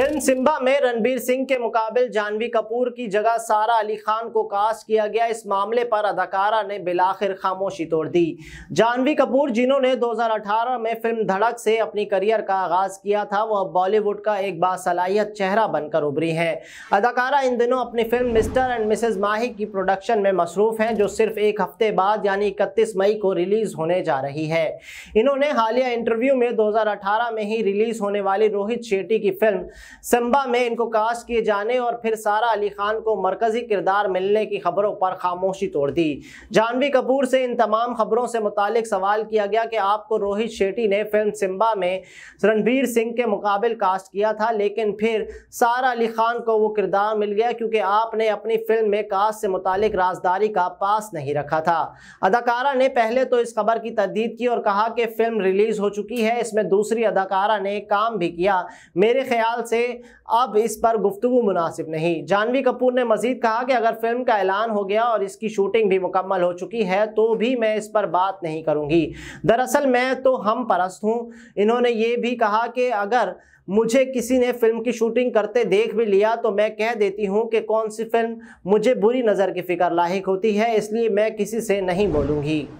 film Simba में रणबीर सिंह के मुकाबले जानवी कपूर की जगह सारा अली खान को कास्ट किया गया इस मामले पर अदाकारा ने बिलाखिर खामोशी तोड़ दी जानवी कपूर जिन्होंने 2018 में फिल्म धड़क से अपनी करियर का आगाज किया था वो अब बॉलीवुड का एक बासलाहियत चेहरा बनकर उभरी है अदाकारा इन दिनों अपनी film Mister and Missus Mahi की प्रोडक्शन में मसरूफ हैं जो सिर्फ एक हफ्ते बाद यानी इकतीस मई को रिलीज होने जा रही है इन्होंने हालिया इंटरव्यू में दो में ही रिलीज होने वाली रोहित शेट्टी की फिल्म संबा में इनको कास्ट किए जाने और फिर सारा अली खान को मरकजी किरदार मिलने की खबरों पर खामोशी तोड़ दी जानवी कपूर से इन तमाम खबरों से मुतालिक सवाल किया गया कि आपको रोहित शेट्टी ने फिल्म सिम्बा में रणबीर सिंह के मुकाबले कास्ट किया था लेकिन फिर सारा अली खान को वो किरदार मिल गया क्योंकि आपने अपनी फिल्म में कास्ट से मुतालिक राजदारी का पास नहीं रखा था अदाकारा ने पहले तो इस खबर की तरदीद की और कहा कि फिल्म रिलीज हो चुकी है इसमें दूसरी अदाकारा ने काम भी किया मेरे ख्याल से से अब इस पर गुफ्तु मुनासिब नहीं जानवी कपूर ने मजीद कहा कि अगर फिल्म का ऐलान हो गया और इसकी शूटिंग भी मुकम्मल हो चुकी है तो भी मैं इस पर बात नहीं करूँगी दरअसल मैं तो हम परस्त हूँ इन्होंने ये भी कहा कि अगर मुझे किसी ने फिल्म की शूटिंग करते देख भी लिया तो मैं कह देती हूँ कि कौन सी फिल्म मुझे बुरी नज़र की फ़िक्र लाक होती है इसलिए मैं किसी से नहीं बोलूँगी